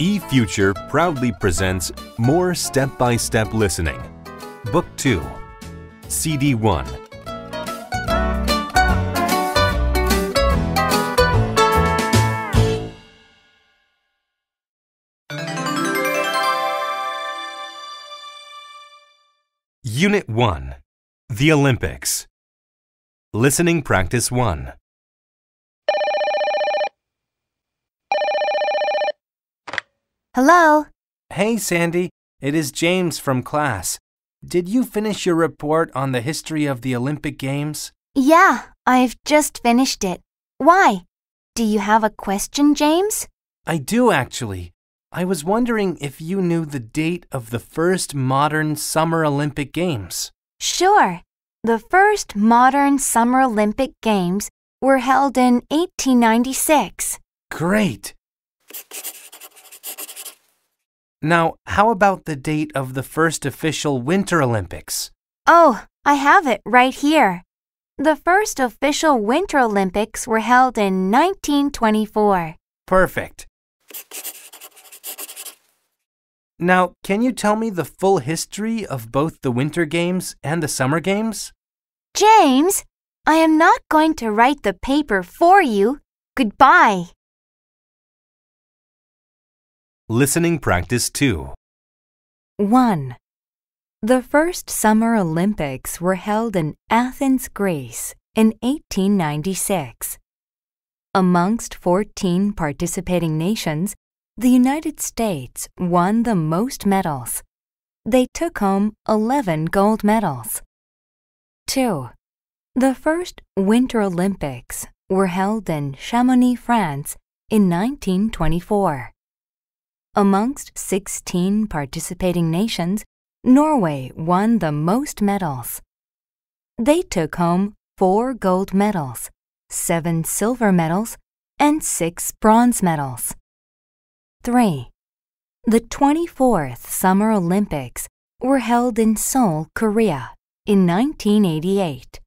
eFuture proudly presents More Step-by-Step -step Listening, Book 2, CD 1. Unit 1 The Olympics Listening Practice 1 Hello? Hey, Sandy. It is James from class. Did you finish your report on the history of the Olympic Games? Yeah, I've just finished it. Why? Do you have a question, James? I do, actually. I was wondering if you knew the date of the first modern Summer Olympic Games. Sure. The first modern Summer Olympic Games were held in 1896. Great. Now, how about the date of the first official Winter Olympics? Oh, I have it right here. The first official Winter Olympics were held in 1924. Perfect. Now, can you tell me the full history of both the Winter Games and the Summer Games? James, I am not going to write the paper for you. Goodbye. Listening Practice 2 1. The first Summer Olympics were held in Athens, Greece in 1896. Amongst 14 participating nations, the United States won the most medals. They took home 11 gold medals. 2. The first Winter Olympics were held in Chamonix, France in 1924. Amongst 16 participating nations, Norway won the most medals. They took home four gold medals, seven silver medals, and six bronze medals. 3. The 24th Summer Olympics were held in Seoul, Korea in 1988.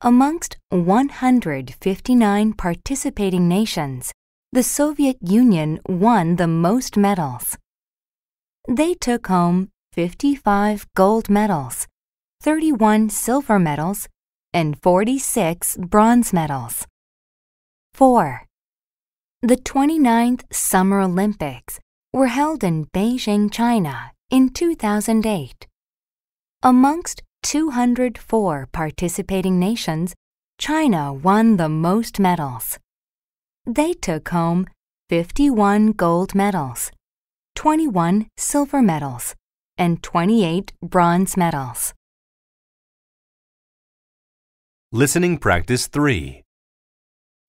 Amongst 159 participating nations, the Soviet Union won the most medals. They took home 55 gold medals, 31 silver medals, and 46 bronze medals. 4. The 29th Summer Olympics were held in Beijing, China in 2008. Amongst 204 participating nations, China won the most medals they took home 51 gold medals, 21 silver medals, and 28 bronze medals. Listening Practice 3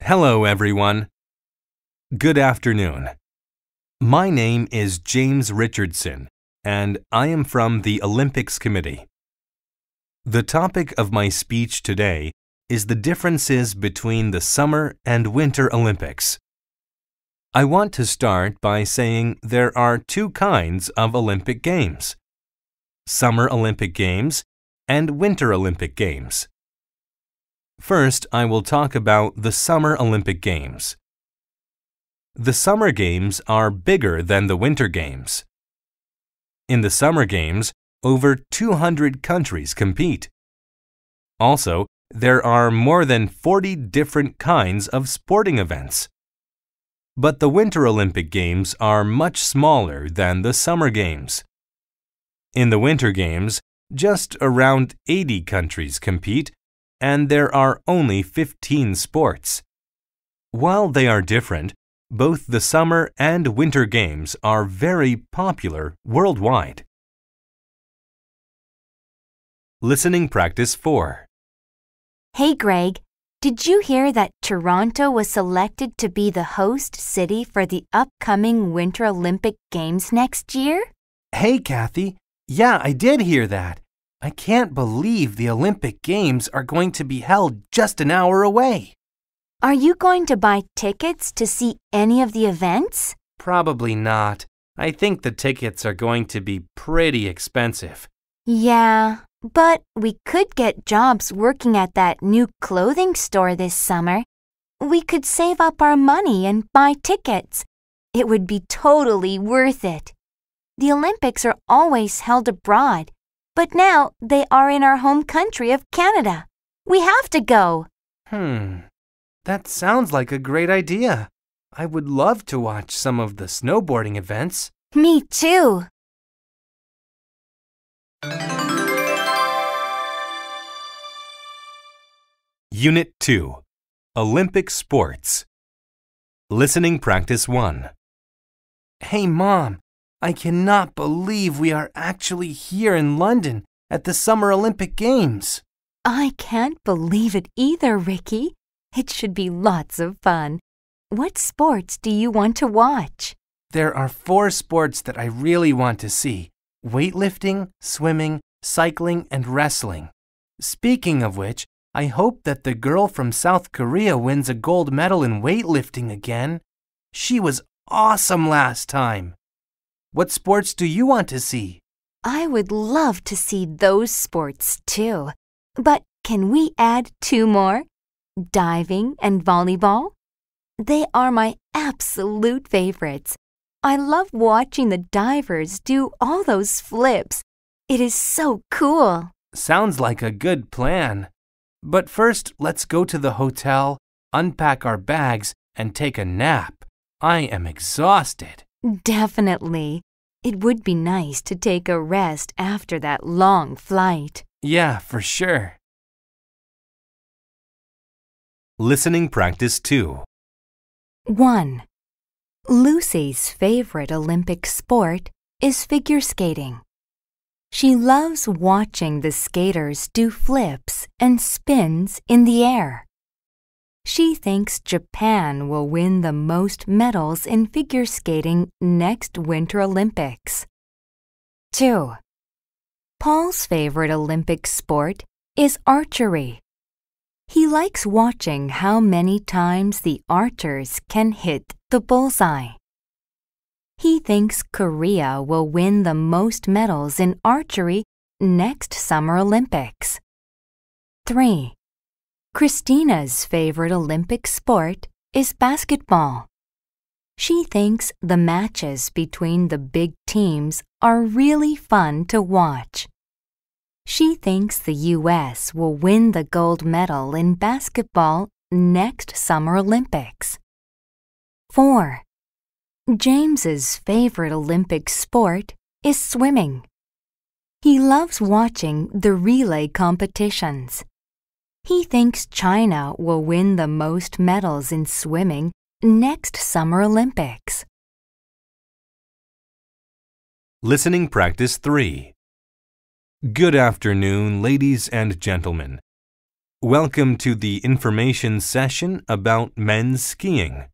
Hello, everyone. Good afternoon. My name is James Richardson, and I am from the Olympics Committee. The topic of my speech today is the differences between the Summer and Winter Olympics. I want to start by saying there are two kinds of Olympic Games Summer Olympic Games and Winter Olympic Games. First, I will talk about the Summer Olympic Games. The Summer Games are bigger than the Winter Games. In the Summer Games, over 200 countries compete. Also, there are more than 40 different kinds of sporting events. But the Winter Olympic Games are much smaller than the Summer Games. In the Winter Games, just around 80 countries compete, and there are only 15 sports. While they are different, both the Summer and Winter Games are very popular worldwide. Listening Practice 4 Hey, Greg, did you hear that Toronto was selected to be the host city for the upcoming Winter Olympic Games next year? Hey, Kathy. Yeah, I did hear that. I can't believe the Olympic Games are going to be held just an hour away. Are you going to buy tickets to see any of the events? Probably not. I think the tickets are going to be pretty expensive. Yeah, but we could get jobs working at that new clothing store this summer. We could save up our money and buy tickets. It would be totally worth it. The Olympics are always held abroad, but now they are in our home country of Canada. We have to go. Hmm. That sounds like a great idea. I would love to watch some of the snowboarding events. Me too. Unit 2 Olympic Sports Listening Practice 1 Hey, Mom, I cannot believe we are actually here in London at the Summer Olympic Games. I can't believe it either, Ricky. It should be lots of fun. What sports do you want to watch? There are four sports that I really want to see weightlifting, swimming, cycling, and wrestling. Speaking of which, I hope that the girl from South Korea wins a gold medal in weightlifting again. She was awesome last time. What sports do you want to see? I would love to see those sports too. But can we add two more? Diving and volleyball? They are my absolute favorites. I love watching the divers do all those flips. It is so cool. Sounds like a good plan. But first, let's go to the hotel, unpack our bags, and take a nap. I am exhausted. Definitely. It would be nice to take a rest after that long flight. Yeah, for sure. Listening Practice 2 1. Lucy's favorite Olympic sport is figure skating. She loves watching the skaters do flips and spins in the air. She thinks Japan will win the most medals in figure skating next Winter Olympics. 2. Paul's favorite Olympic sport is archery. He likes watching how many times the archers can hit the bullseye. He thinks Korea will win the most medals in archery next Summer Olympics. 3. Christina's favorite Olympic sport is basketball. She thinks the matches between the big teams are really fun to watch. She thinks the U.S. will win the gold medal in basketball next Summer Olympics. 4. James's favorite Olympic sport is swimming. He loves watching the relay competitions. He thinks China will win the most medals in swimming next Summer Olympics. Listening Practice 3 Good afternoon, ladies and gentlemen. Welcome to the information session about men's skiing.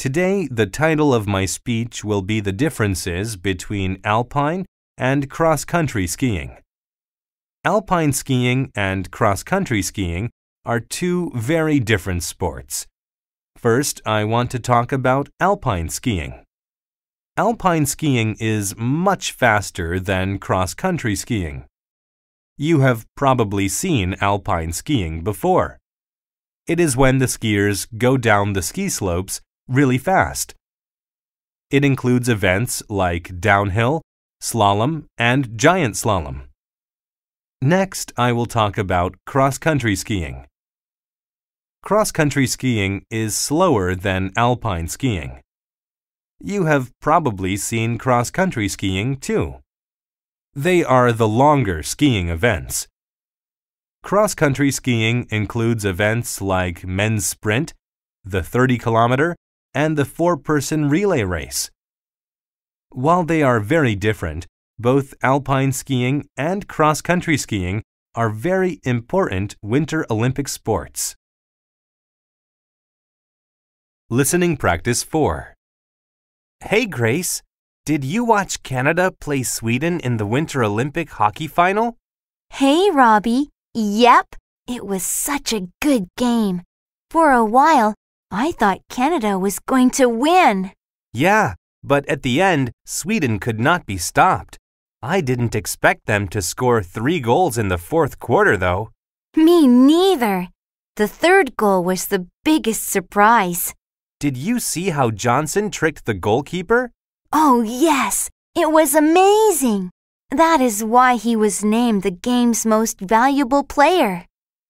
Today, the title of my speech will be The Differences Between Alpine and Cross Country Skiing. Alpine skiing and cross country skiing are two very different sports. First, I want to talk about alpine skiing. Alpine skiing is much faster than cross country skiing. You have probably seen alpine skiing before. It is when the skiers go down the ski slopes really fast. It includes events like downhill, slalom, and giant slalom. Next, I will talk about cross-country skiing. Cross-country skiing is slower than alpine skiing. You have probably seen cross-country skiing too. They are the longer skiing events. Cross-country skiing includes events like men's sprint, the 30 kilometer, and the four-person relay race. While they are very different, both alpine skiing and cross-country skiing are very important Winter Olympic sports. Listening Practice 4 Hey Grace, did you watch Canada play Sweden in the Winter Olympic hockey final? Hey Robbie, yep, it was such a good game. For a while, I thought Canada was going to win. Yeah, but at the end, Sweden could not be stopped. I didn't expect them to score three goals in the fourth quarter, though. Me neither. The third goal was the biggest surprise. Did you see how Johnson tricked the goalkeeper? Oh, yes. It was amazing. That is why he was named the game's most valuable player.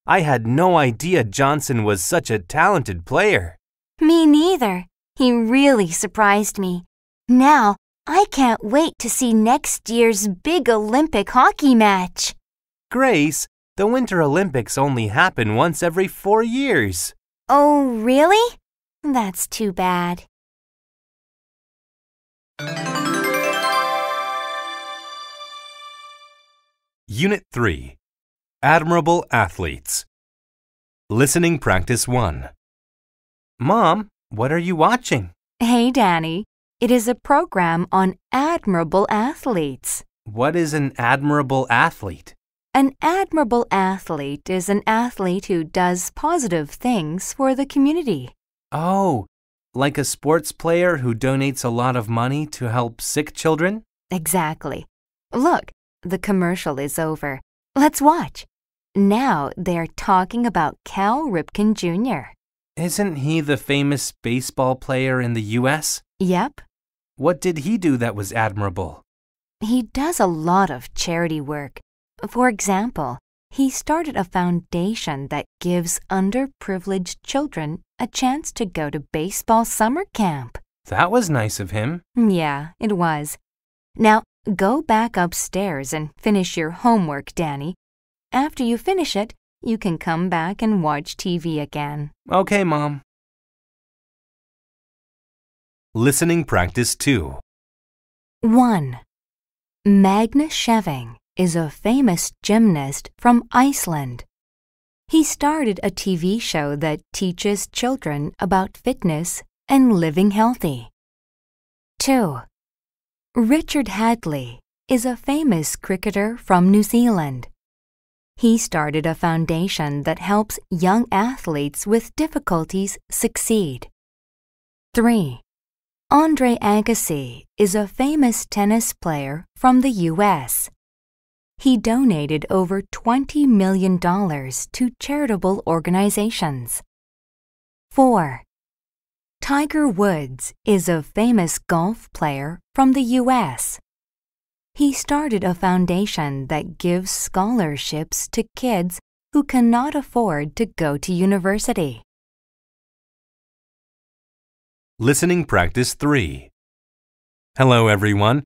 I had no idea Johnson was such a talented player. Me neither. He really surprised me. Now, I can't wait to see next year's big Olympic hockey match. Grace, the Winter Olympics only happen once every four years. Oh, really? That's too bad. Unit 3 Admirable Athletes. Listening Practice 1. Mom, what are you watching? Hey, Danny. It is a program on admirable athletes. What is an admirable athlete? An admirable athlete is an athlete who does positive things for the community. Oh, like a sports player who donates a lot of money to help sick children? Exactly. Look, the commercial is over. Let's watch. Now they're talking about Cal Ripken Jr. Isn't he the famous baseball player in the US? Yep. What did he do that was admirable? He does a lot of charity work. For example, he started a foundation that gives underprivileged children a chance to go to baseball summer camp. That was nice of him. Yeah, it was. Now, go back upstairs and finish your homework, Danny. After you finish it, you can come back and watch TV again. Okay, Mom. Listening Practice 2 1. Magnus Sheving is a famous gymnast from Iceland. He started a TV show that teaches children about fitness and living healthy. 2. Richard Hadley is a famous cricketer from New Zealand. He started a foundation that helps young athletes with difficulties succeed. 3. Andre Agassi is a famous tennis player from the U.S. He donated over $20 million to charitable organizations. 4. Tiger Woods is a famous golf player from the U.S he started a foundation that gives scholarships to kids who cannot afford to go to university. Listening Practice 3 Hello, everyone.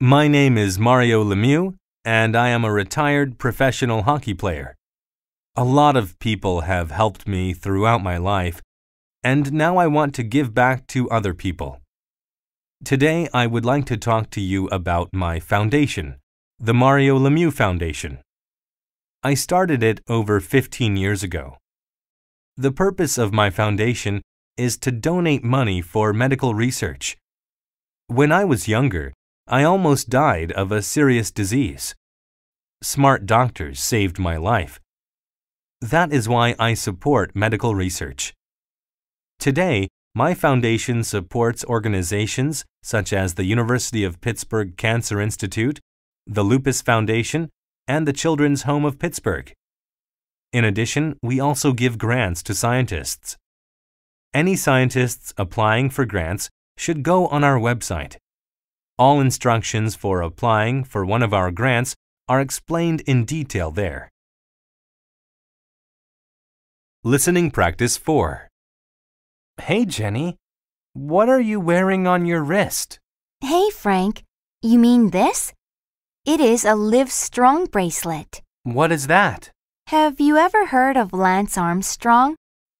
My name is Mario Lemieux, and I am a retired professional hockey player. A lot of people have helped me throughout my life, and now I want to give back to other people. Today, I would like to talk to you about my foundation, the Mario Lemieux Foundation. I started it over 15 years ago. The purpose of my foundation is to donate money for medical research. When I was younger, I almost died of a serious disease. Smart doctors saved my life. That is why I support medical research. Today, my foundation supports organizations such as the University of Pittsburgh Cancer Institute, the Lupus Foundation, and the Children's Home of Pittsburgh. In addition, we also give grants to scientists. Any scientists applying for grants should go on our website. All instructions for applying for one of our grants are explained in detail there. Listening Practice 4 Hey, Jenny. What are you wearing on your wrist? Hey, Frank. You mean this? It is a Live Strong bracelet. What is that? Have you ever heard of Lance Armstrong?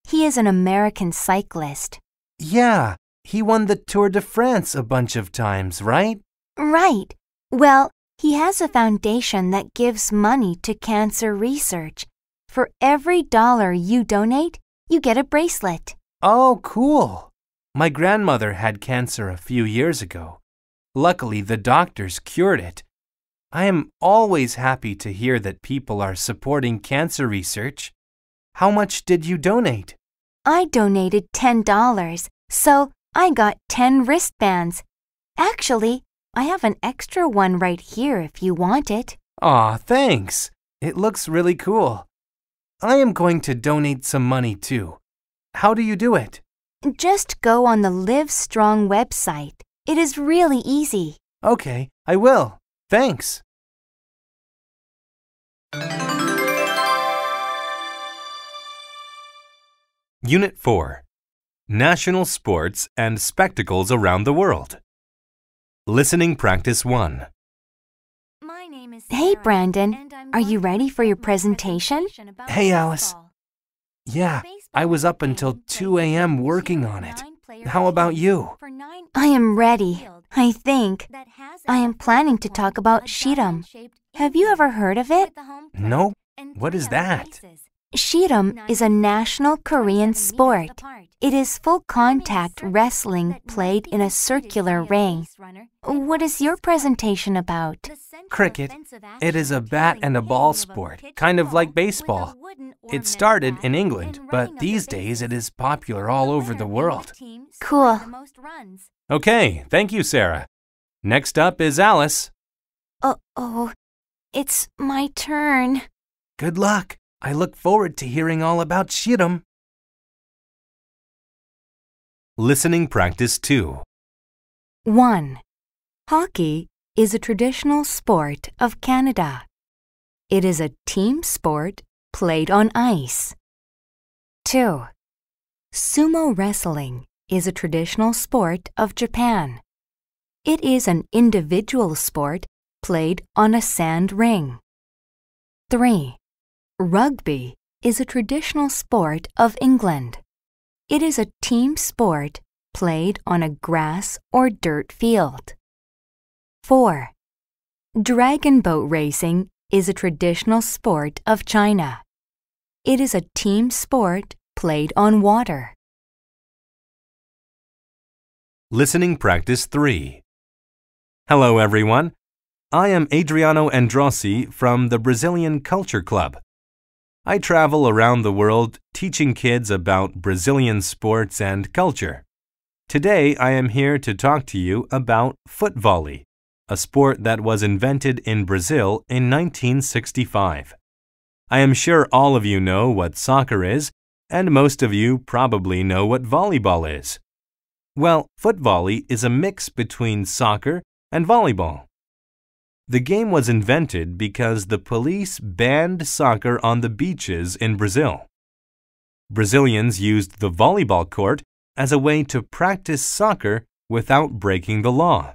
He is an American cyclist. Yeah, he won the Tour de France a bunch of times, right? Right. Well, he has a foundation that gives money to cancer research. For every dollar you donate, you get a bracelet. Oh, cool. My grandmother had cancer a few years ago. Luckily, the doctors cured it. I am always happy to hear that people are supporting cancer research. How much did you donate? I donated $10, so I got 10 wristbands. Actually, I have an extra one right here if you want it. Aw, thanks. It looks really cool. I am going to donate some money too. How do you do it? Just go on the Live Strong website. It is really easy. Okay, I will. Thanks. Unit 4 National Sports and Spectacles Around the World. Listening Practice 1. Hey, Brandon. Are you ready for your presentation? Hey, Alice. Yeah, I was up until 2 a.m. working on it. How about you? I am ready, I think. I am planning to talk about Shiram. Have you ever heard of it? No. What is that? Shiram is a national Korean sport. It is full contact wrestling played in a circular ring. What is your presentation about? Cricket. It is a bat and a ball sport, kind of like baseball. It started in England, but these days it is popular all over the world. Cool. Okay, thank you, Sarah. Next up is Alice. Uh oh, it's my turn. Good luck. I look forward to hearing all about Shittim. Listening Practice 2 1. Hockey is a traditional sport of Canada. It is a team sport played on ice. 2. Sumo wrestling is a traditional sport of Japan. It is an individual sport played on a sand ring. 3. Rugby is a traditional sport of England. It is a team sport played on a grass or dirt field. 4. Dragon boat racing is a traditional sport of China. It is a team sport played on water. Listening Practice 3 Hello everyone. I am Adriano Androssi from the Brazilian Culture Club. I travel around the world teaching kids about Brazilian sports and culture. Today I am here to talk to you about foot volley, a sport that was invented in Brazil in 1965. I am sure all of you know what soccer is, and most of you probably know what volleyball is. Well, foot volley is a mix between soccer and volleyball. The game was invented because the police banned soccer on the beaches in Brazil. Brazilians used the volleyball court as a way to practice soccer without breaking the law.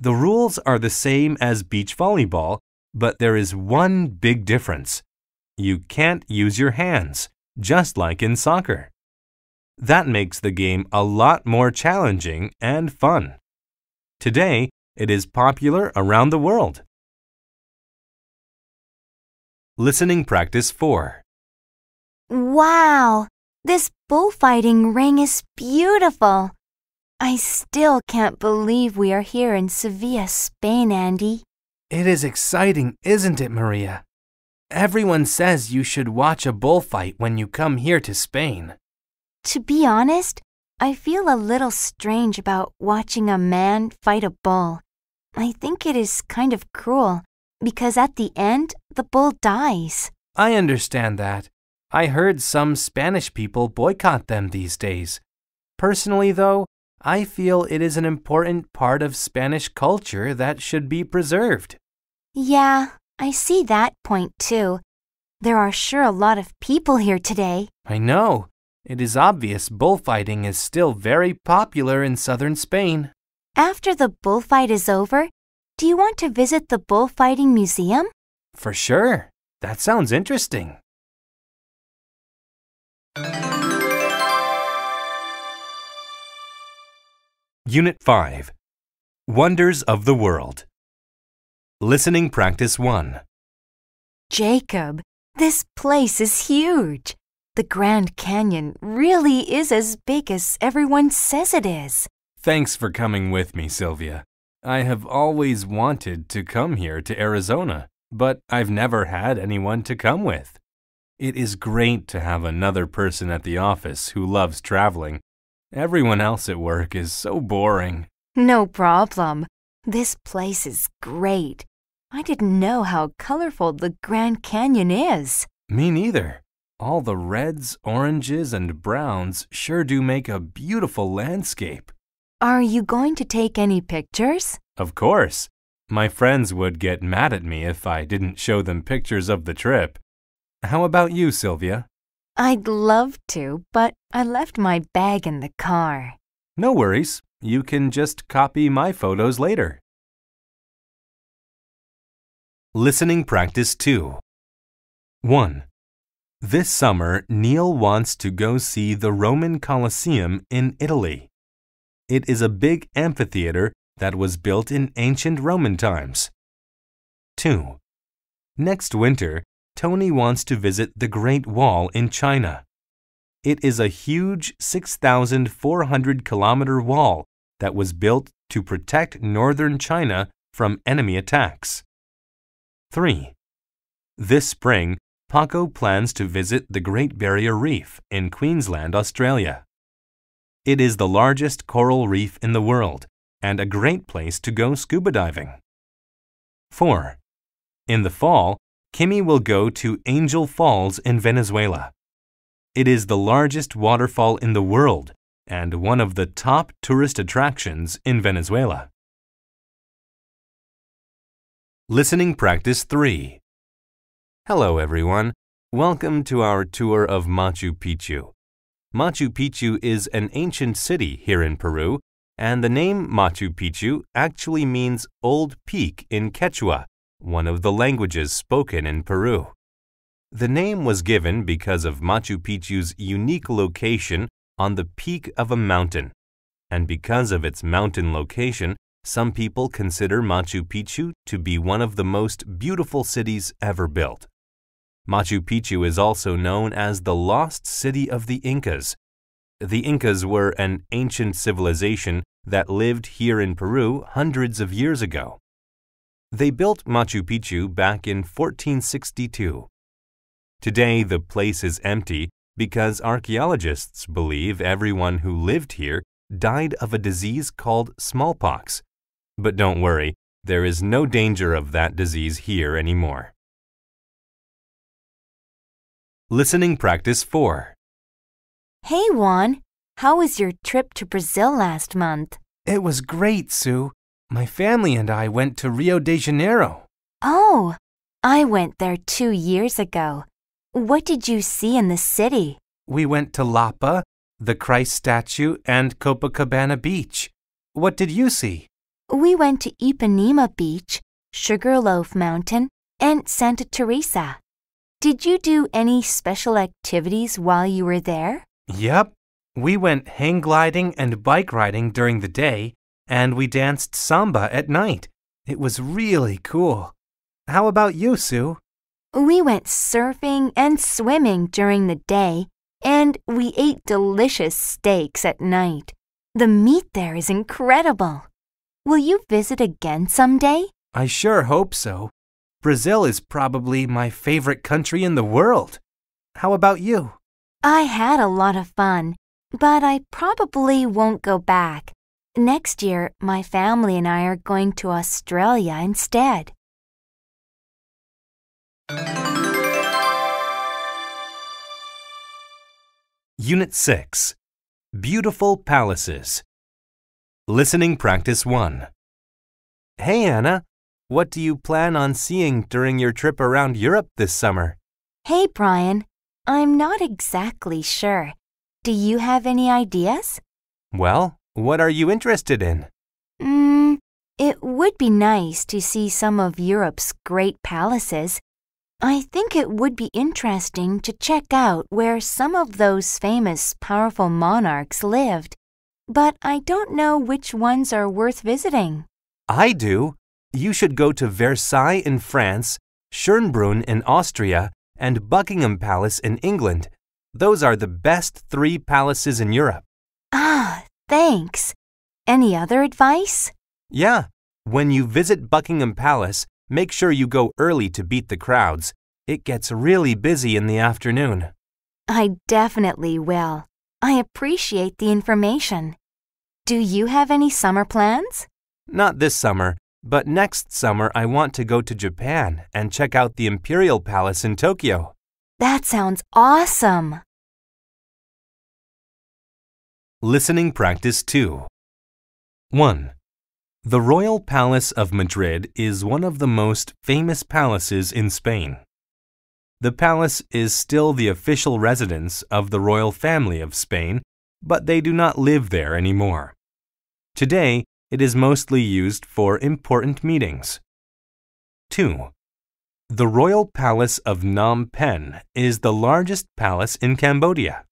The rules are the same as beach volleyball, but there is one big difference. You can't use your hands, just like in soccer. That makes the game a lot more challenging and fun. Today, it is popular around the world. Listening Practice 4 Wow! This bullfighting ring is beautiful. I still can't believe we are here in Sevilla, Spain, Andy. It is exciting, isn't it, Maria? Everyone says you should watch a bullfight when you come here to Spain. To be honest, I feel a little strange about watching a man fight a bull. I think it is kind of cruel, because at the end, the bull dies. I understand that. I heard some Spanish people boycott them these days. Personally, though, I feel it is an important part of Spanish culture that should be preserved. Yeah, I see that point too. There are sure a lot of people here today. I know. It is obvious bullfighting is still very popular in southern Spain. After the bullfight is over, do you want to visit the Bullfighting Museum? For sure. That sounds interesting. Unit 5 Wonders of the World Listening Practice 1 Jacob, this place is huge. The Grand Canyon really is as big as everyone says it is. Thanks for coming with me, Sylvia. I have always wanted to come here to Arizona, but I've never had anyone to come with. It is great to have another person at the office who loves traveling. Everyone else at work is so boring. No problem. This place is great. I didn't know how colorful the Grand Canyon is. Me neither. All the reds, oranges, and browns sure do make a beautiful landscape. Are you going to take any pictures? Of course. My friends would get mad at me if I didn't show them pictures of the trip. How about you, Sylvia? I'd love to, but I left my bag in the car. No worries. You can just copy my photos later. Listening Practice 2 1. This summer, Neil wants to go see the Roman Colosseum in Italy. It is a big amphitheater that was built in ancient Roman times. 2. Next winter, Tony wants to visit the Great Wall in China. It is a huge 6,400 kilometer wall that was built to protect northern China from enemy attacks. 3. This spring, Paco plans to visit the Great Barrier Reef in Queensland, Australia. It is the largest coral reef in the world and a great place to go scuba diving. 4. In the fall, Kimmy will go to Angel Falls in Venezuela. It is the largest waterfall in the world and one of the top tourist attractions in Venezuela. Listening Practice 3 Hello, everyone. Welcome to our tour of Machu Picchu. Machu Picchu is an ancient city here in Peru, and the name Machu Picchu actually means Old Peak in Quechua, one of the languages spoken in Peru. The name was given because of Machu Picchu's unique location on the peak of a mountain, and because of its mountain location, some people consider Machu Picchu to be one of the most beautiful cities ever built. Machu Picchu is also known as the Lost City of the Incas. The Incas were an ancient civilization that lived here in Peru hundreds of years ago. They built Machu Picchu back in 1462. Today, the place is empty because archaeologists believe everyone who lived here died of a disease called smallpox. But don't worry, there is no danger of that disease here anymore. Listening Practice 4 Hey Juan, how was your trip to Brazil last month? It was great, Sue. My family and I went to Rio de Janeiro. Oh, I went there two years ago. What did you see in the city? We went to Lapa, the Christ statue, and Copacabana Beach. What did you see? We went to Ipanema Beach, Sugarloaf Mountain, and Santa Teresa. Did you do any special activities while you were there? Yep. We went hang gliding and bike riding during the day, and we danced samba at night. It was really cool. How about you, Sue? We went surfing and swimming during the day, and we ate delicious steaks at night. The meat there is incredible. Will you visit again someday? I sure hope so. Brazil is probably my favorite country in the world. How about you? I had a lot of fun, but I probably won't go back. Next year, my family and I are going to Australia instead. Unit 6 Beautiful Palaces Listening Practice 1 Hey, Anna, what do you plan on seeing during your trip around Europe this summer? Hey, Brian. I'm not exactly sure. Do you have any ideas? Well, what are you interested in? Mm, it would be nice to see some of Europe's great palaces. I think it would be interesting to check out where some of those famous, powerful monarchs lived. But I don't know which ones are worth visiting. I do you should go to Versailles in France, Schönbrunn in Austria, and Buckingham Palace in England. Those are the best three palaces in Europe. Ah, thanks. Any other advice? Yeah. When you visit Buckingham Palace, make sure you go early to beat the crowds. It gets really busy in the afternoon. I definitely will. I appreciate the information. Do you have any summer plans? Not this summer, but next summer, I want to go to Japan and check out the Imperial Palace in Tokyo. That sounds awesome! Listening Practice 2 1. The Royal Palace of Madrid is one of the most famous palaces in Spain. The palace is still the official residence of the royal family of Spain, but they do not live there anymore. Today, it is mostly used for important meetings. 2. The Royal Palace of Phnom Penh is the largest palace in Cambodia.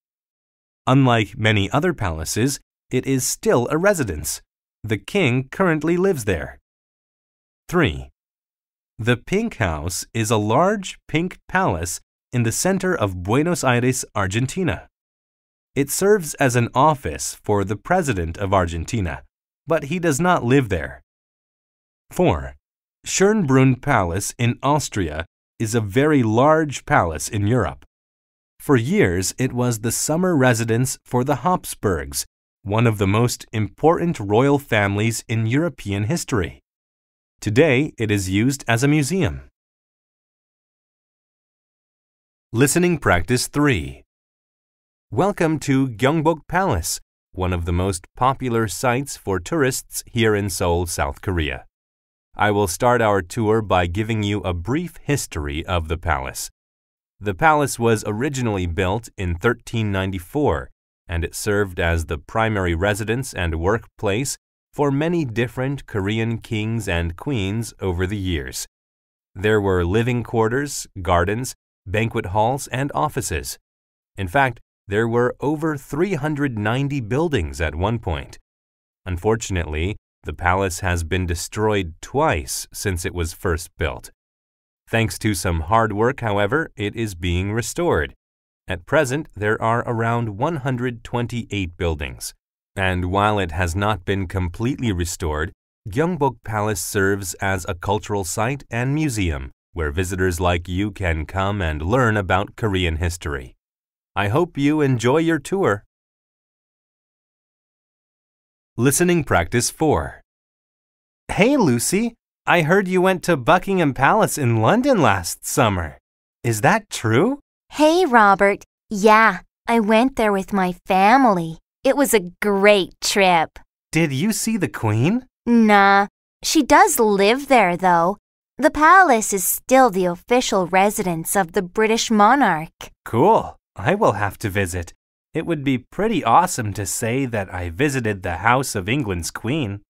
Unlike many other palaces, it is still a residence. The king currently lives there. 3. The Pink House is a large pink palace in the center of Buenos Aires, Argentina. It serves as an office for the President of Argentina, but he does not live there. 4. Schönbrunn Palace in Austria is a very large palace in Europe. For years, it was the summer residence for the Habsburgs, one of the most important royal families in European history. Today, it is used as a museum. Listening Practice 3 Welcome to Gyeongbok Palace one of the most popular sites for tourists here in Seoul, South Korea. I will start our tour by giving you a brief history of the palace. The palace was originally built in 1394, and it served as the primary residence and workplace for many different Korean kings and queens over the years. There were living quarters, gardens, banquet halls, and offices. In fact, there were over 390 buildings at one point. Unfortunately, the palace has been destroyed twice since it was first built. Thanks to some hard work, however, it is being restored. At present, there are around 128 buildings. And while it has not been completely restored, Gyeongbok Palace serves as a cultural site and museum where visitors like you can come and learn about Korean history. I hope you enjoy your tour. Listening Practice 4 Hey, Lucy, I heard you went to Buckingham Palace in London last summer. Is that true? Hey, Robert. Yeah, I went there with my family. It was a great trip. Did you see the Queen? Nah, she does live there, though. The palace is still the official residence of the British monarch. Cool. I will have to visit. It would be pretty awesome to say that I visited the house of England's queen.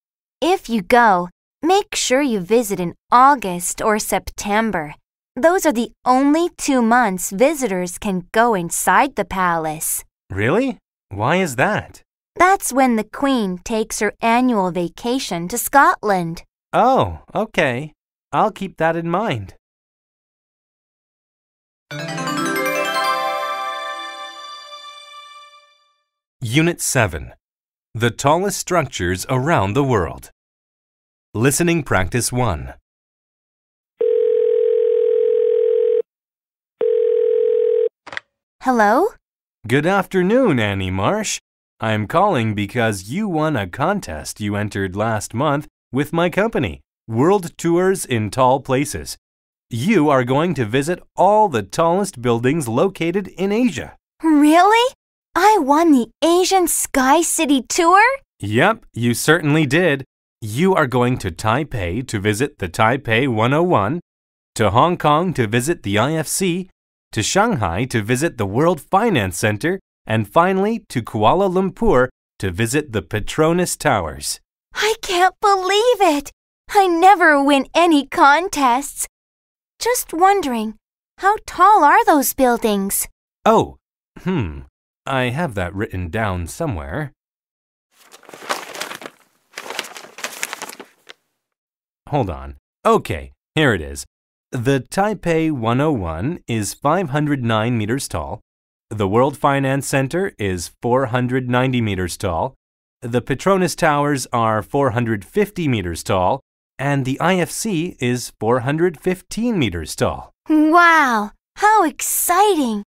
If you go, make sure you visit in August or September. Those are the only two months visitors can go inside the palace. Really? Why is that? That's when the Queen takes her annual vacation to Scotland. Oh, okay. I'll keep that in mind. Unit 7 The Tallest Structures Around the World. Listening Practice 1. Hello? Good afternoon, Annie Marsh. I'm calling because you won a contest you entered last month with my company, World Tours in Tall Places. You are going to visit all the tallest buildings located in Asia. Really? I won the Asian Sky City tour? Yep, you certainly did. You are going to Taipei to visit the Taipei 101, to Hong Kong to visit the IFC, to Shanghai to visit the World Finance Center, and finally to Kuala Lumpur to visit the Petronas Towers. I can't believe it! I never win any contests. Just wondering, how tall are those buildings? Oh, hmm. I have that written down somewhere. Hold on. Okay, here it is. The Taipei 101 is 509 meters tall. The World Finance Center is 490 meters tall. The Petronas Towers are 450 meters tall. And the IFC is 415 meters tall. Wow, how exciting!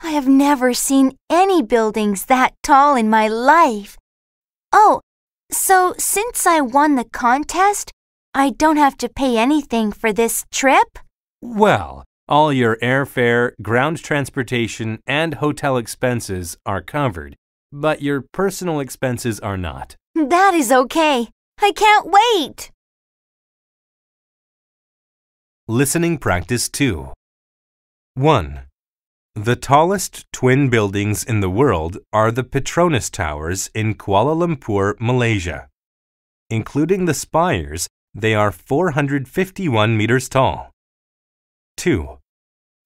I have never seen any buildings that tall in my life. Oh, so since I won the contest, I don't have to pay anything for this trip? Well, all your airfare, ground transportation, and hotel expenses are covered, but your personal expenses are not. That is okay. I can't wait. Listening Practice 2 1. The tallest twin buildings in the world are the Petronas Towers in Kuala Lumpur, Malaysia. Including the spires, they are 451 meters tall. 2.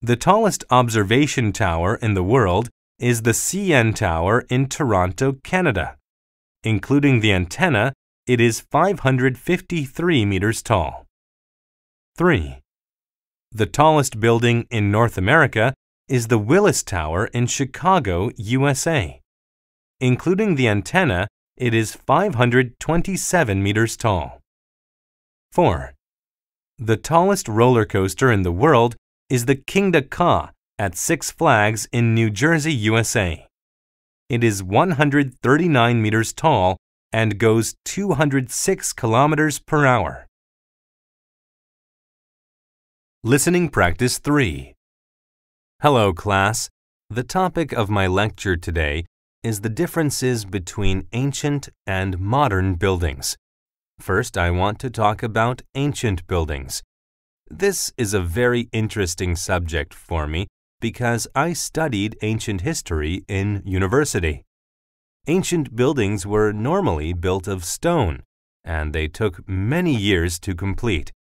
The tallest observation tower in the world is the CN Tower in Toronto, Canada. Including the antenna, it is 553 meters tall. 3. The tallest building in North America is the Willis Tower in Chicago, USA. Including the antenna, it is 527 meters tall. 4. The tallest roller coaster in the world is the Kingda Ka at Six Flags in New Jersey, USA. It is 139 meters tall and goes 206 kilometers per hour. Listening Practice 3 Hello, class. The topic of my lecture today is the differences between ancient and modern buildings. First, I want to talk about ancient buildings. This is a very interesting subject for me because I studied ancient history in university. Ancient buildings were normally built of stone, and they took many years to complete.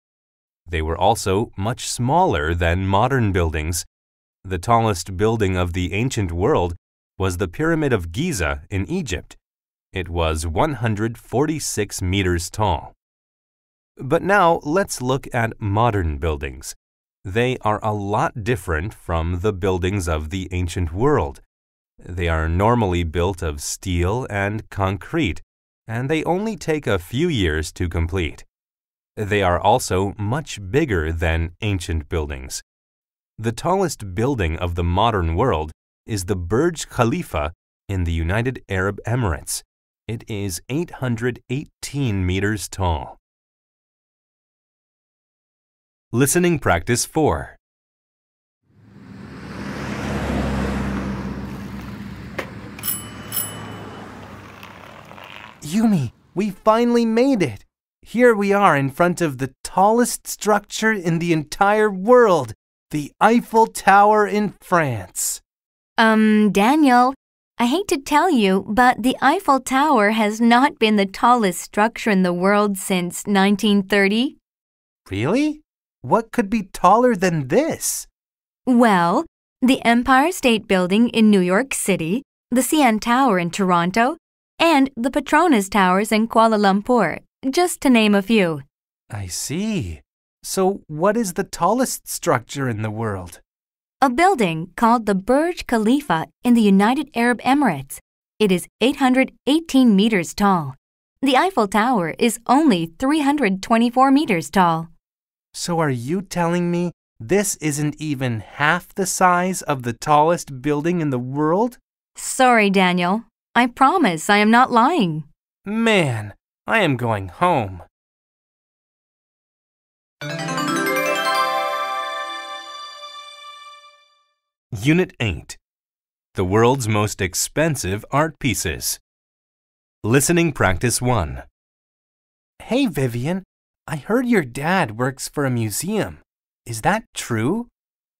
They were also much smaller than modern buildings, the tallest building of the ancient world was the Pyramid of Giza in Egypt. It was 146 meters tall. But now let's look at modern buildings. They are a lot different from the buildings of the ancient world. They are normally built of steel and concrete, and they only take a few years to complete. They are also much bigger than ancient buildings. The tallest building of the modern world is the Burj Khalifa in the United Arab Emirates. It is 818 meters tall. Listening Practice 4 Yumi, we finally made it! Here we are in front of the tallest structure in the entire world! the Eiffel Tower in France. Um, Daniel, I hate to tell you, but the Eiffel Tower has not been the tallest structure in the world since 1930. Really? What could be taller than this? Well, the Empire State Building in New York City, the CN Tower in Toronto, and the Petronas Towers in Kuala Lumpur, just to name a few. I see. So what is the tallest structure in the world? A building called the Burj Khalifa in the United Arab Emirates. It is 818 meters tall. The Eiffel Tower is only 324 meters tall. So are you telling me this isn't even half the size of the tallest building in the world? Sorry, Daniel. I promise I am not lying. Man, I am going home. Unit 8 The World's Most Expensive Art Pieces. Listening Practice 1 Hey, Vivian, I heard your dad works for a museum. Is that true?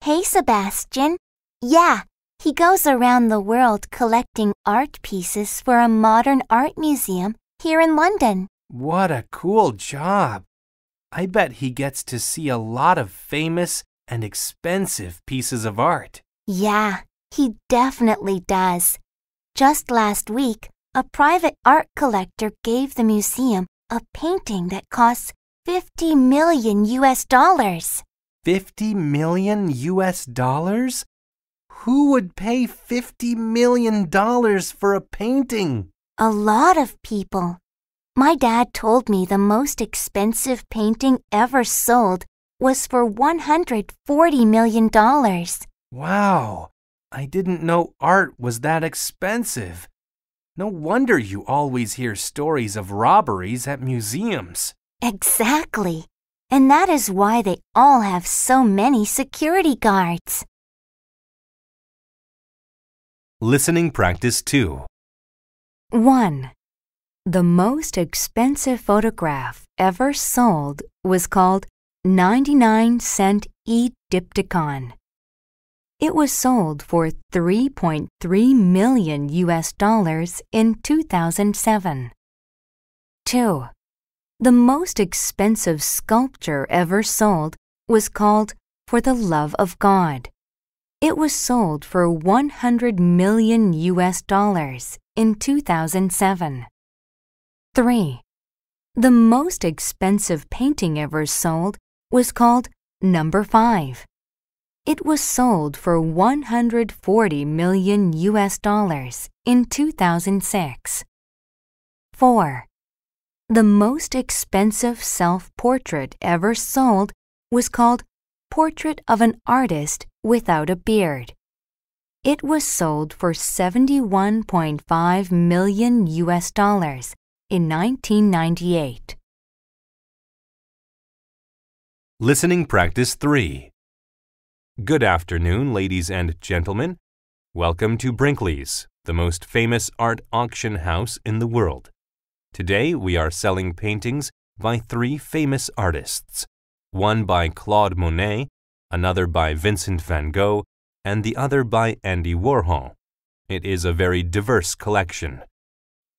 Hey, Sebastian. Yeah, he goes around the world collecting art pieces for a modern art museum here in London. What a cool job! I bet he gets to see a lot of famous and expensive pieces of art. Yeah, he definitely does. Just last week, a private art collector gave the museum a painting that costs 50 million US dollars. 50 million US dollars? Who would pay 50 million dollars for a painting? A lot of people. My dad told me the most expensive painting ever sold was for 140 million dollars. Wow, I didn't know art was that expensive. No wonder you always hear stories of robberies at museums. Exactly. And that is why they all have so many security guards. Listening Practice 2 1. The most expensive photograph ever sold was called 99 Cent E Dipticon." It was sold for 3.3 million US dollars in 2007. 2. The most expensive sculpture ever sold was called For the Love of God. It was sold for 100 million US dollars in 2007. 3. The most expensive painting ever sold was called Number 5. It was sold for 140 million US dollars in 2006. 4. The most expensive self-portrait ever sold was called Portrait of an Artist Without a Beard. It was sold for 71.5 million US dollars in 1998. Listening Practice 3 Good afternoon, ladies and gentlemen. Welcome to Brinkley's, the most famous art auction house in the world. Today we are selling paintings by three famous artists, one by Claude Monet, another by Vincent van Gogh, and the other by Andy Warhol. It is a very diverse collection.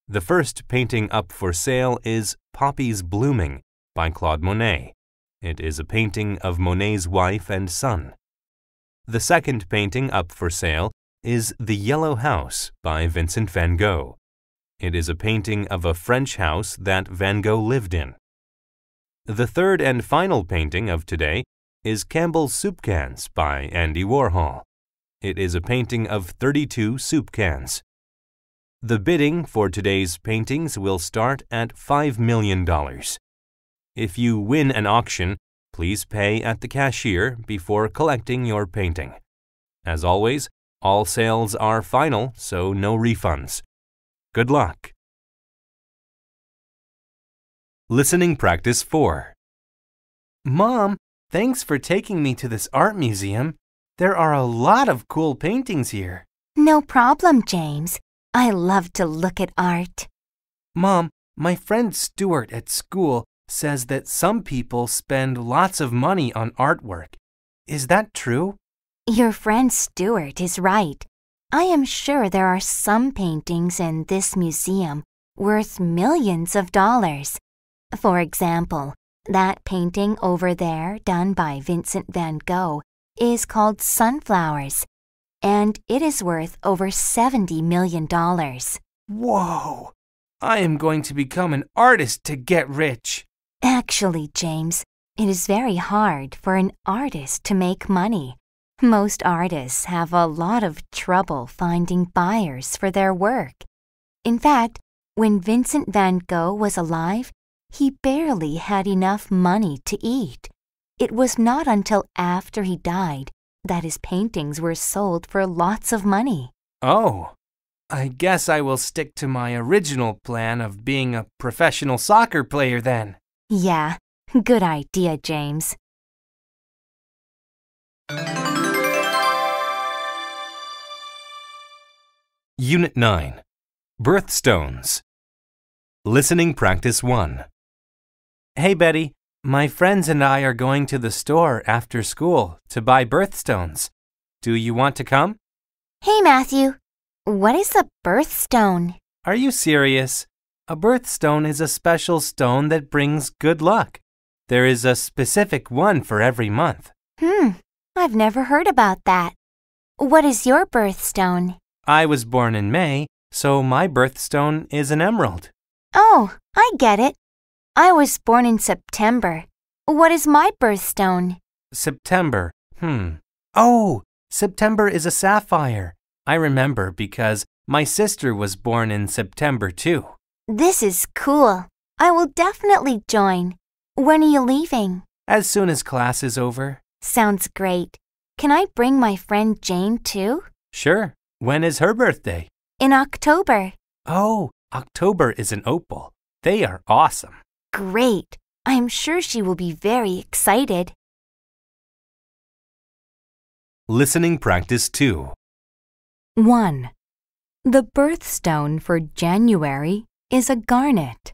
The first painting up for sale is Poppies Blooming by Claude Monet. It is a painting of Monet's wife and son. The second painting up for sale is The Yellow House by Vincent van Gogh. It is a painting of a French house that Van Gogh lived in. The third and final painting of today is Campbell's Soup Cans by Andy Warhol. It is a painting of 32 soup cans. The bidding for today's paintings will start at $5 million. If you win an auction, Please pay at the cashier before collecting your painting. As always, all sales are final, so no refunds. Good luck. Listening Practice 4 Mom, thanks for taking me to this art museum. There are a lot of cool paintings here. No problem, James. I love to look at art. Mom, my friend Stuart at school says that some people spend lots of money on artwork. Is that true? Your friend Stuart is right. I am sure there are some paintings in this museum worth millions of dollars. For example, that painting over there done by Vincent van Gogh is called Sunflowers, and it is worth over $70 million. Whoa! I am going to become an artist to get rich. Actually, James, it is very hard for an artist to make money. Most artists have a lot of trouble finding buyers for their work. In fact, when Vincent van Gogh was alive, he barely had enough money to eat. It was not until after he died that his paintings were sold for lots of money. Oh, I guess I will stick to my original plan of being a professional soccer player then. Yeah, good idea, James. Unit 9 Birthstones Listening Practice 1 Hey, Betty. My friends and I are going to the store after school to buy birthstones. Do you want to come? Hey, Matthew. What is a birthstone? Are you serious? A birthstone is a special stone that brings good luck. There is a specific one for every month. Hmm, I've never heard about that. What is your birthstone? I was born in May, so my birthstone is an emerald. Oh, I get it. I was born in September. What is my birthstone? September. Hmm. Oh, September is a sapphire. I remember because my sister was born in September too. This is cool. I will definitely join. When are you leaving? As soon as class is over. Sounds great. Can I bring my friend Jane too? Sure. When is her birthday? In October. Oh, October is an opal. They are awesome. Great. I'm sure she will be very excited. Listening Practice 2 1. The birthstone for January is a garnet.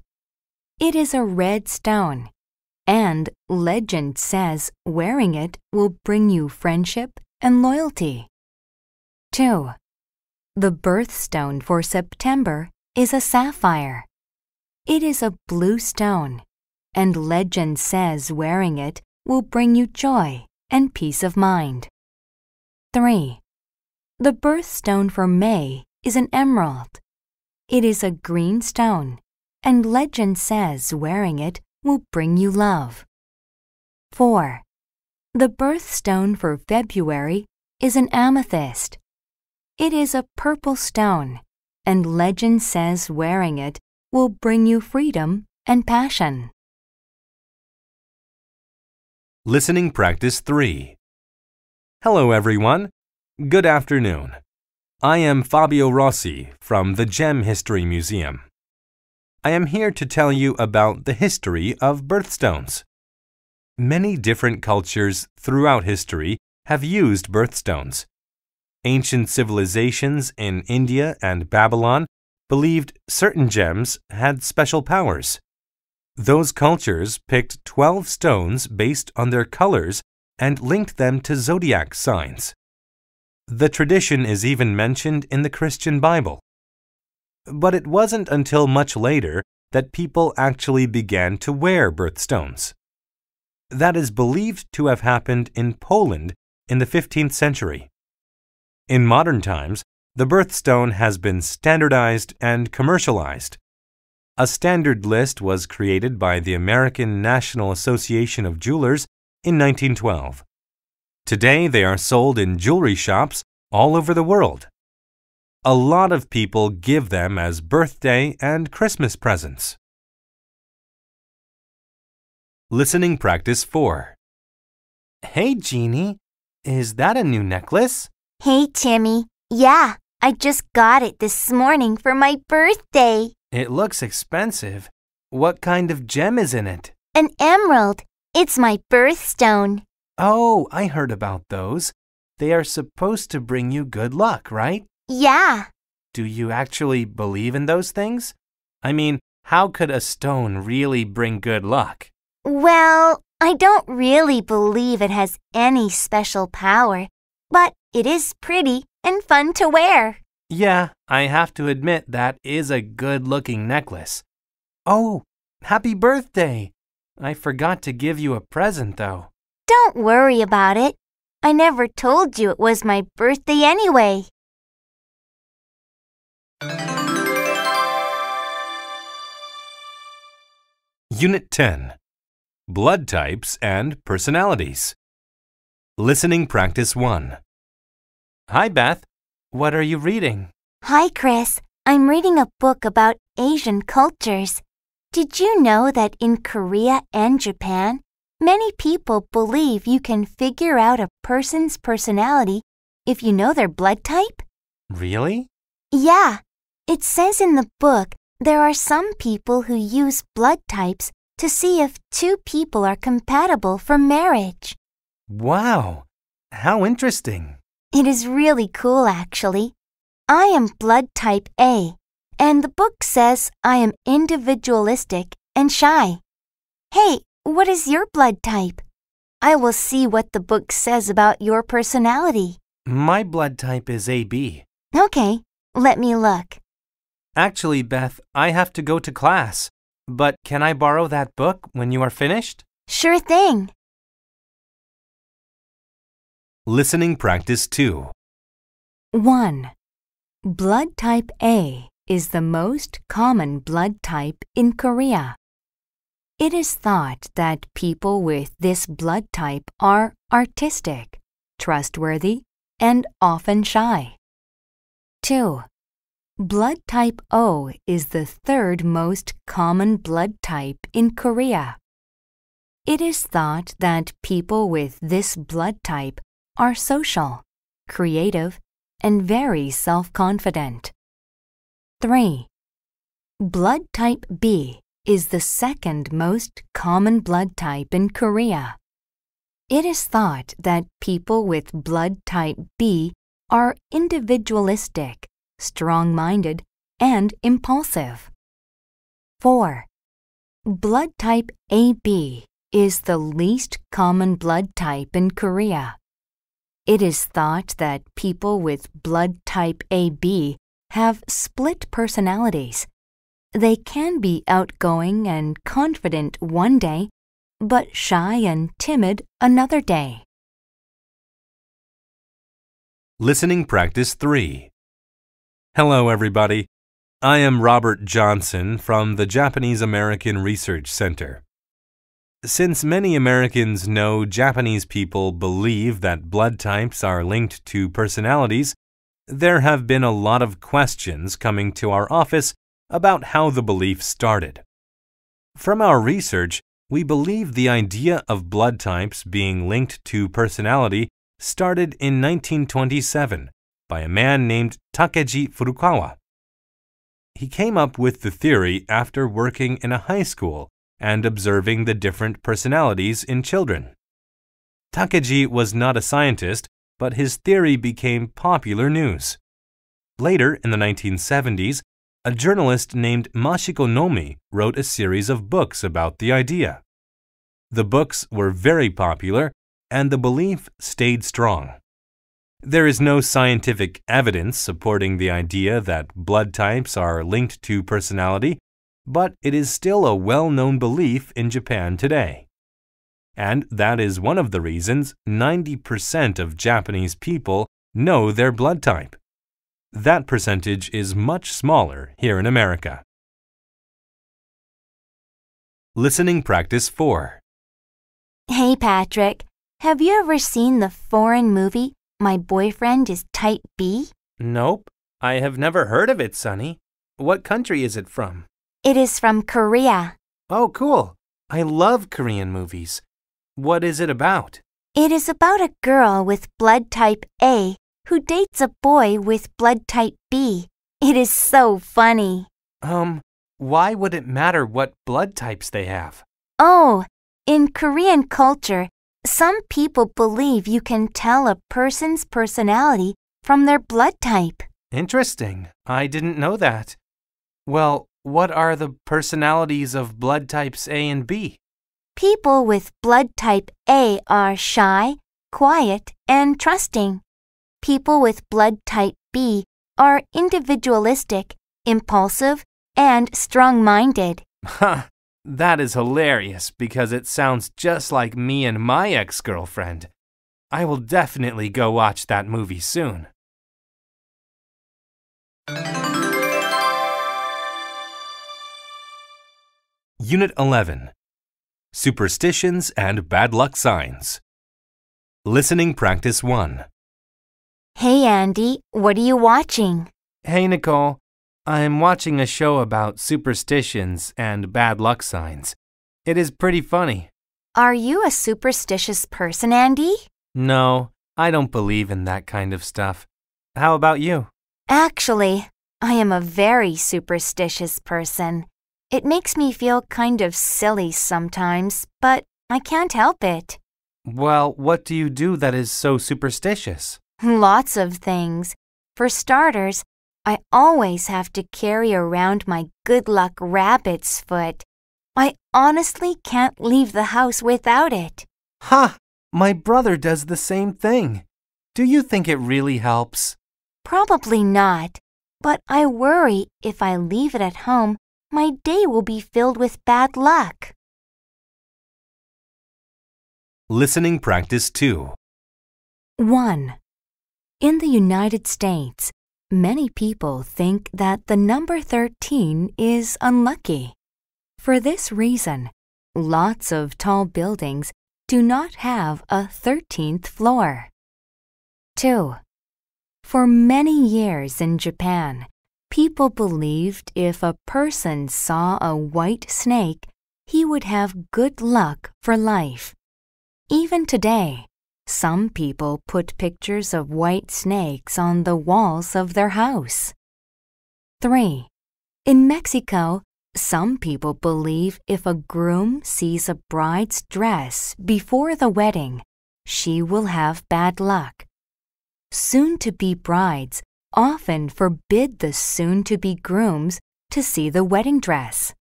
It is a red stone, and legend says wearing it will bring you friendship and loyalty. 2. The birthstone for September is a sapphire. It is a blue stone, and legend says wearing it will bring you joy and peace of mind. 3. The birthstone for May is an emerald. It is a green stone, and legend says wearing it will bring you love. 4. The birthstone for February is an amethyst. It is a purple stone, and legend says wearing it will bring you freedom and passion. Listening Practice 3 Hello, everyone. Good afternoon. I am Fabio Rossi from the Gem History Museum. I am here to tell you about the history of birthstones. Many different cultures throughout history have used birthstones. Ancient civilizations in India and Babylon believed certain gems had special powers. Those cultures picked 12 stones based on their colors and linked them to zodiac signs. The tradition is even mentioned in the Christian Bible. But it wasn't until much later that people actually began to wear birthstones. That is believed to have happened in Poland in the 15th century. In modern times, the birthstone has been standardized and commercialized. A standard list was created by the American National Association of Jewelers in 1912. Today, they are sold in jewelry shops all over the world. A lot of people give them as birthday and Christmas presents. Listening Practice 4 Hey, Jeannie, is that a new necklace? Hey, Timmy. Yeah, I just got it this morning for my birthday. It looks expensive. What kind of gem is in it? An emerald. It's my birthstone. Oh, I heard about those. They are supposed to bring you good luck, right? Yeah. Do you actually believe in those things? I mean, how could a stone really bring good luck? Well, I don't really believe it has any special power, but it is pretty and fun to wear. Yeah, I have to admit that is a good looking necklace. Oh, happy birthday! I forgot to give you a present though. Don't worry about it. I never told you it was my birthday anyway. Unit 10 Blood Types and Personalities. Listening Practice 1. Hi, Beth. What are you reading? Hi, Chris. I'm reading a book about Asian cultures. Did you know that in Korea and Japan, Many people believe you can figure out a person's personality if you know their blood type. Really? Yeah. It says in the book there are some people who use blood types to see if two people are compatible for marriage. Wow. How interesting. It is really cool, actually. I am blood type A, and the book says I am individualistic and shy. Hey, what is your blood type? I will see what the book says about your personality. My blood type is AB. Okay, let me look. Actually, Beth, I have to go to class. But can I borrow that book when you are finished? Sure thing. Listening Practice 2 1. Blood type A is the most common blood type in Korea. It is thought that people with this blood type are artistic, trustworthy, and often shy. 2. Blood type O is the third most common blood type in Korea. It is thought that people with this blood type are social, creative, and very self confident. 3. Blood type B is the second most common blood type in Korea. It is thought that people with blood type B are individualistic, strong minded, and impulsive. 4. Blood type AB is the least common blood type in Korea. It is thought that people with blood type AB have split personalities they can be outgoing and confident one day, but shy and timid another day. Listening Practice 3 Hello, everybody. I am Robert Johnson from the Japanese American Research Center. Since many Americans know Japanese people believe that blood types are linked to personalities, there have been a lot of questions coming to our office about how the belief started. From our research, we believe the idea of blood types being linked to personality started in 1927 by a man named Takeji Furukawa. He came up with the theory after working in a high school and observing the different personalities in children. Takeji was not a scientist, but his theory became popular news. Later in the 1970s, a journalist named Mashiko Nomi wrote a series of books about the idea. The books were very popular, and the belief stayed strong. There is no scientific evidence supporting the idea that blood types are linked to personality, but it is still a well known belief in Japan today. And that is one of the reasons 90% of Japanese people know their blood type. That percentage is much smaller here in America. Listening Practice 4 Hey, Patrick. Have you ever seen the foreign movie, My Boyfriend is Type B? Nope. I have never heard of it, Sonny. What country is it from? It is from Korea. Oh, cool. I love Korean movies. What is it about? It is about a girl with blood type A who dates a boy with blood type B. It is so funny. Um, why would it matter what blood types they have? Oh, in Korean culture, some people believe you can tell a person's personality from their blood type. Interesting. I didn't know that. Well, what are the personalities of blood types A and B? People with blood type A are shy, quiet, and trusting people with blood type B are individualistic, impulsive, and strong minded. Huh, that is hilarious because it sounds just like me and my ex girlfriend. I will definitely go watch that movie soon. Unit 11 Superstitions and Bad Luck Signs. Listening Practice 1 Hey Andy, what are you watching? Hey Nicole, I'm watching a show about superstitions and bad luck signs. It is pretty funny. Are you a superstitious person, Andy? No, I don't believe in that kind of stuff. How about you? Actually, I am a very superstitious person. It makes me feel kind of silly sometimes, but I can't help it. Well, what do you do that is so superstitious? Lots of things. For starters, I always have to carry around my good luck rabbit's foot. I honestly can't leave the house without it. Ha! Huh, my brother does the same thing. Do you think it really helps? Probably not, but I worry if I leave it at home, my day will be filled with bad luck. Listening Practice 2 1. In the United States, many people think that the number 13 is unlucky. For this reason, lots of tall buildings do not have a 13th floor. 2. For many years in Japan, people believed if a person saw a white snake, he would have good luck for life. Even today, some people put pictures of white snakes on the walls of their house. 3. In Mexico, some people believe if a groom sees a bride's dress before the wedding, she will have bad luck. Soon to be brides often forbid the soon to be grooms to see the wedding dress.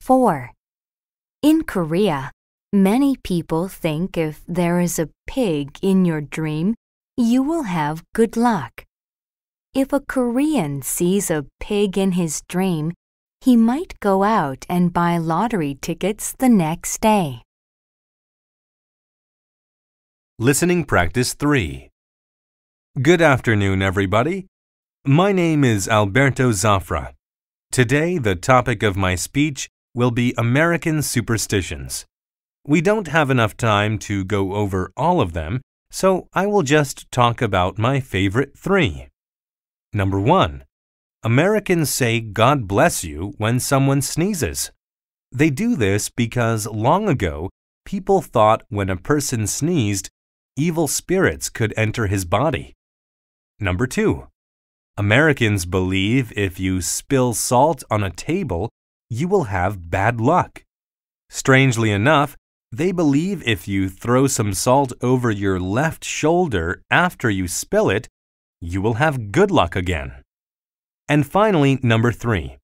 4. In Korea, Many people think if there is a pig in your dream, you will have good luck. If a Korean sees a pig in his dream, he might go out and buy lottery tickets the next day. Listening Practice 3 Good afternoon, everybody. My name is Alberto Zafra. Today, the topic of my speech will be American superstitions. We don't have enough time to go over all of them, so I will just talk about my favorite three. Number 1. Americans say God bless you when someone sneezes. They do this because long ago, people thought when a person sneezed, evil spirits could enter his body. Number 2. Americans believe if you spill salt on a table, you will have bad luck. Strangely enough, they believe if you throw some salt over your left shoulder after you spill it, you will have good luck again. And finally, number three.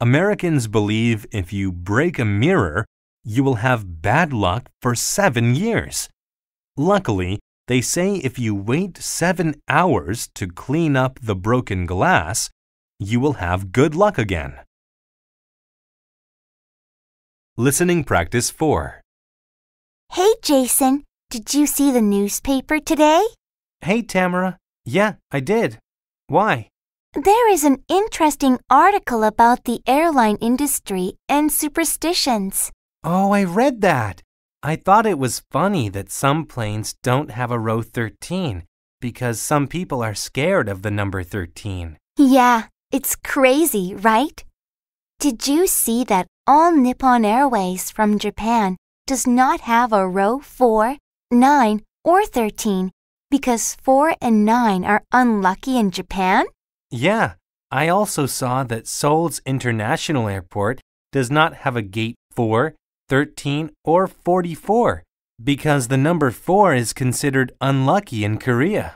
Americans believe if you break a mirror, you will have bad luck for seven years. Luckily, they say if you wait seven hours to clean up the broken glass, you will have good luck again. Listening Practice 4 Hey, Jason, did you see the newspaper today? Hey, Tamara. Yeah, I did. Why? There is an interesting article about the airline industry and superstitions. Oh, I read that. I thought it was funny that some planes don't have a row 13 because some people are scared of the number 13. Yeah, it's crazy, right? Did you see that all Nippon Airways from Japan does not have a row 4, 9, or 13 because 4 and 9 are unlucky in Japan? Yeah, I also saw that Seoul's International Airport does not have a gate 4, 13, or 44 because the number 4 is considered unlucky in Korea.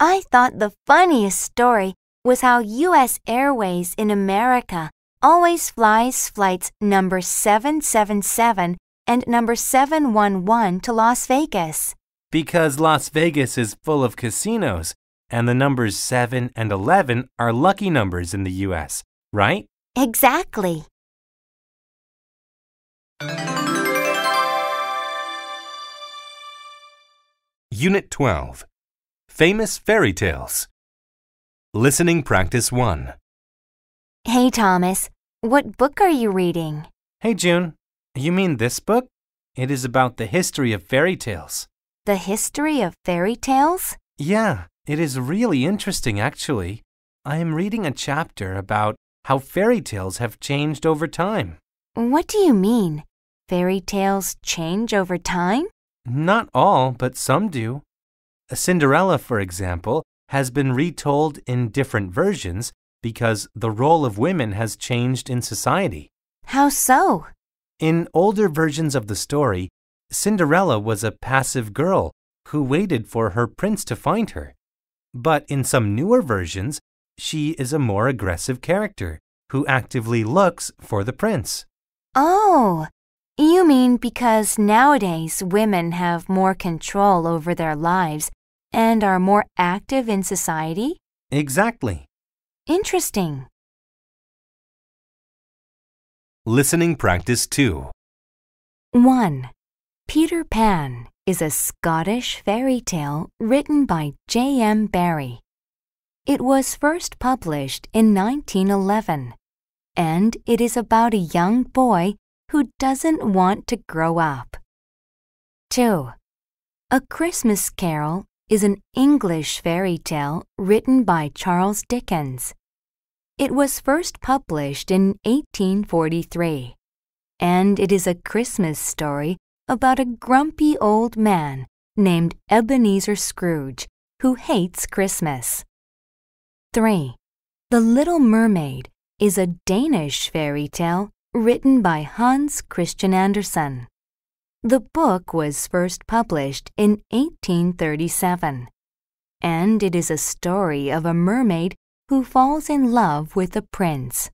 I thought the funniest story was how US Airways in America always flies flights number 777 and number 711 to Las Vegas. Because Las Vegas is full of casinos, and the numbers 7 and 11 are lucky numbers in the US, right? Exactly. Unit 12 Famous Fairy Tales. Listening Practice 1. Hey, Thomas, what book are you reading? Hey, June, you mean this book? It is about the history of fairy tales. The history of fairy tales? Yeah, it is really interesting, actually. I am reading a chapter about how fairy tales have changed over time. What do you mean? Fairy tales change over time? Not all, but some do. Cinderella, for example, has been retold in different versions because the role of women has changed in society. How so? In older versions of the story, Cinderella was a passive girl who waited for her prince to find her. But in some newer versions, she is a more aggressive character who actively looks for the prince. Oh, you mean because nowadays women have more control over their lives and are more active in society? Exactly. Interesting. Listening Practice 2 1. Peter Pan is a Scottish fairy tale written by J.M. Barrie. It was first published in 1911, and it is about a young boy who doesn't want to grow up. 2. A Christmas Carol is an English fairy tale written by Charles Dickens. It was first published in 1843, and it is a Christmas story about a grumpy old man named Ebenezer Scrooge who hates Christmas. 3. The Little Mermaid is a Danish fairy tale written by Hans Christian Andersen. The book was first published in 1837, and it is a story of a mermaid who falls in love with a prince.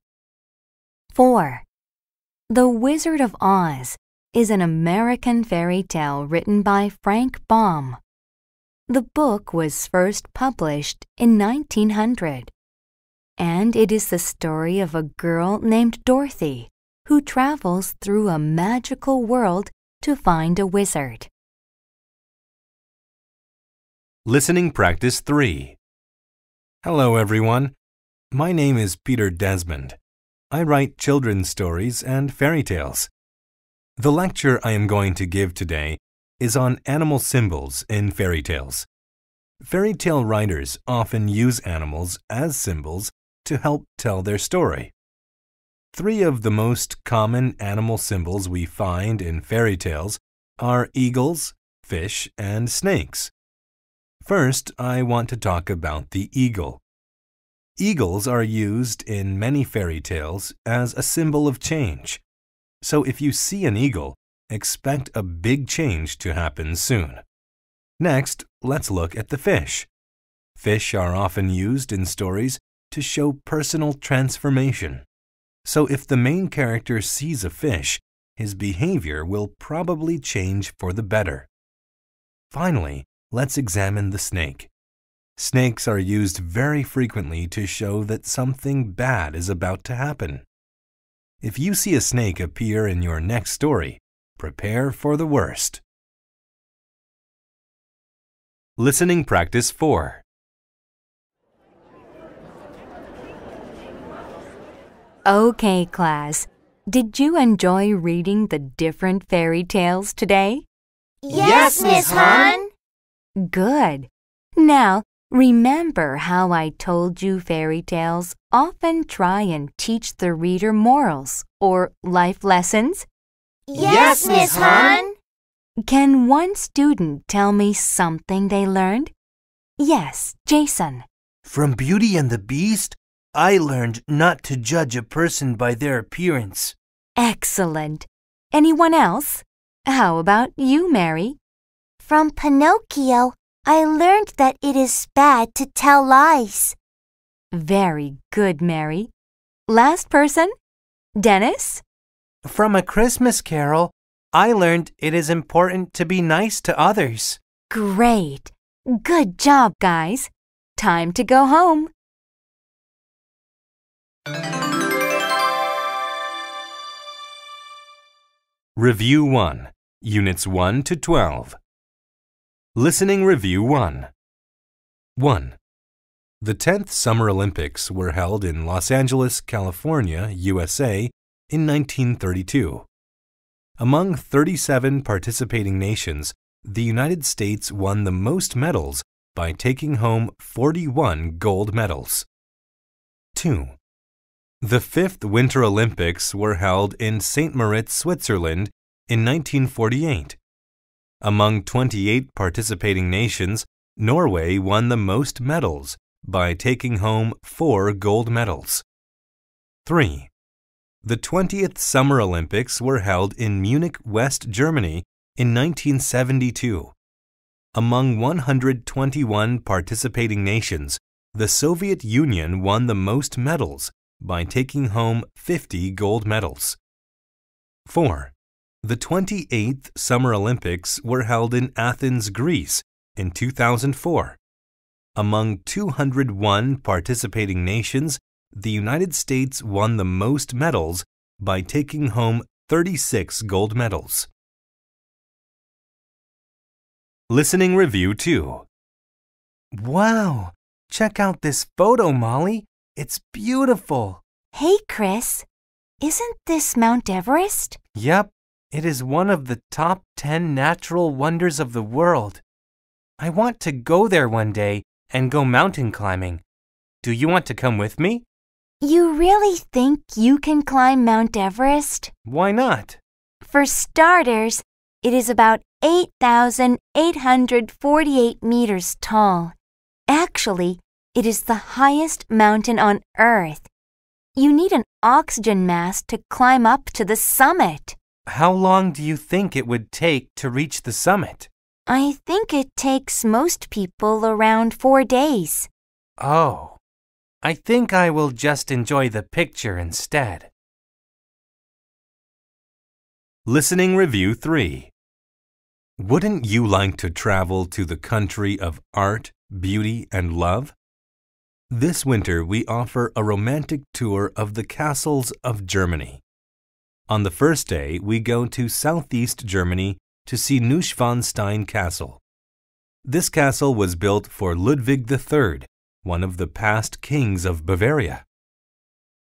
4. The Wizard of Oz is an American fairy tale written by Frank Baum. The book was first published in 1900, and it is the story of a girl named Dorothy who travels through a magical world to find a wizard. Listening Practice 3 Hello, everyone. My name is Peter Desmond. I write children's stories and fairy tales. The lecture I am going to give today is on animal symbols in fairy tales. Fairy tale writers often use animals as symbols to help tell their story. Three of the most common animal symbols we find in fairy tales are eagles, fish, and snakes. First, I want to talk about the eagle. Eagles are used in many fairy tales as a symbol of change. So if you see an eagle, expect a big change to happen soon. Next, let's look at the fish. Fish are often used in stories to show personal transformation. So if the main character sees a fish, his behavior will probably change for the better. Finally, let's examine the snake. Snakes are used very frequently to show that something bad is about to happen. If you see a snake appear in your next story, prepare for the worst. Listening Practice 4 Okay, class. Did you enjoy reading the different fairy tales today? Yes, Miss Han. Good. Now, remember how I told you fairy tales often try and teach the reader morals or life lessons? Yes, Miss Han. Can one student tell me something they learned? Yes, Jason. From Beauty and the Beast, I learned not to judge a person by their appearance. Excellent. Anyone else? How about you, Mary? From Pinocchio, I learned that it is bad to tell lies. Very good, Mary. Last person, Dennis? From A Christmas Carol, I learned it is important to be nice to others. Great. Good job, guys. Time to go home. Review 1, Units 1 to 12. Listening Review 1 1. The 10th Summer Olympics were held in Los Angeles, California, USA in 1932. Among 37 participating nations, the United States won the most medals by taking home 41 gold medals. 2. The 5th Winter Olympics were held in St. Moritz, Switzerland in 1948 among 28 participating nations, Norway won the most medals by taking home four gold medals. 3. The 20th Summer Olympics were held in Munich, West Germany in 1972. Among 121 participating nations, the Soviet Union won the most medals by taking home 50 gold medals. 4. The 28th Summer Olympics were held in Athens, Greece in 2004. Among 201 participating nations, the United States won the most medals by taking home 36 gold medals. Listening Review 2 Wow! Check out this photo, Molly. It's beautiful. Hey, Chris. Isn't this Mount Everest? Yep, it is one of the top 10 natural wonders of the world. I want to go there one day and go mountain climbing. Do you want to come with me? You really think you can climb Mount Everest? Why not? For starters, it is about 8,848 meters tall. Actually, it is the highest mountain on Earth. You need an oxygen mask to climb up to the summit. How long do you think it would take to reach the summit? I think it takes most people around four days. Oh, I think I will just enjoy the picture instead. Listening Review 3 Wouldn't you like to travel to the country of art, beauty, and love? This winter, we offer a romantic tour of the castles of Germany. On the first day, we go to southeast Germany to see Neuschwanstein Castle. This castle was built for Ludwig III, one of the past kings of Bavaria.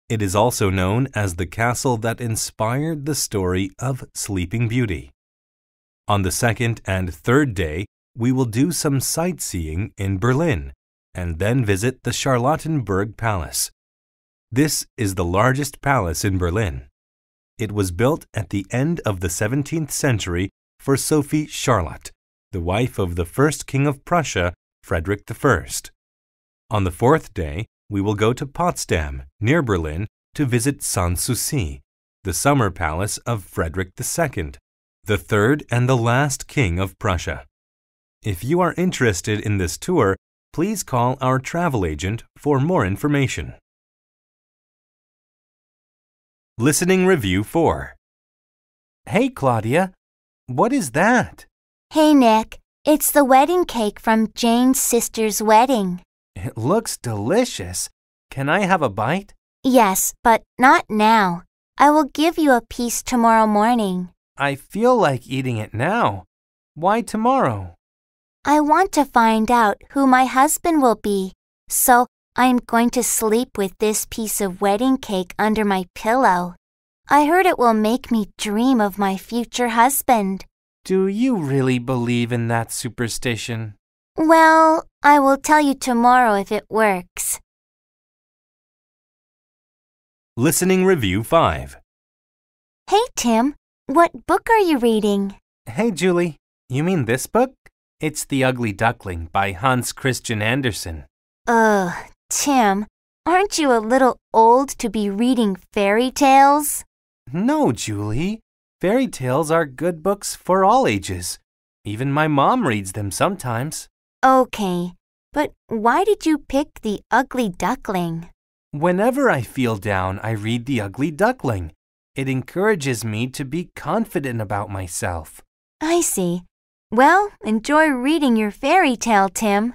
It is also known as the castle that inspired the story of Sleeping Beauty. On the second and third day, we will do some sightseeing in Berlin and then visit the Charlottenburg Palace. This is the largest palace in Berlin. It was built at the end of the 17th century for Sophie Charlotte, the wife of the first king of Prussia, Frederick I. On the fourth day, we will go to Potsdam, near Berlin, to visit Sanssouci, the summer palace of Frederick II, the third and the last king of Prussia. If you are interested in this tour, please call our travel agent for more information. Listening Review 4 Hey, Claudia. What is that? Hey, Nick. It's the wedding cake from Jane's sister's wedding. It looks delicious. Can I have a bite? Yes, but not now. I will give you a piece tomorrow morning. I feel like eating it now. Why tomorrow? I want to find out who my husband will be, so I am going to sleep with this piece of wedding cake under my pillow. I heard it will make me dream of my future husband. Do you really believe in that superstition? Well, I will tell you tomorrow if it works. Listening Review 5 Hey, Tim, what book are you reading? Hey, Julie, you mean this book? It's The Ugly Duckling by Hans Christian Andersen. Ugh, Tim, aren't you a little old to be reading fairy tales? No, Julie. Fairy tales are good books for all ages. Even my mom reads them sometimes. Okay, but why did you pick The Ugly Duckling? Whenever I feel down, I read The Ugly Duckling. It encourages me to be confident about myself. I see. Well, enjoy reading your fairy tale, Tim.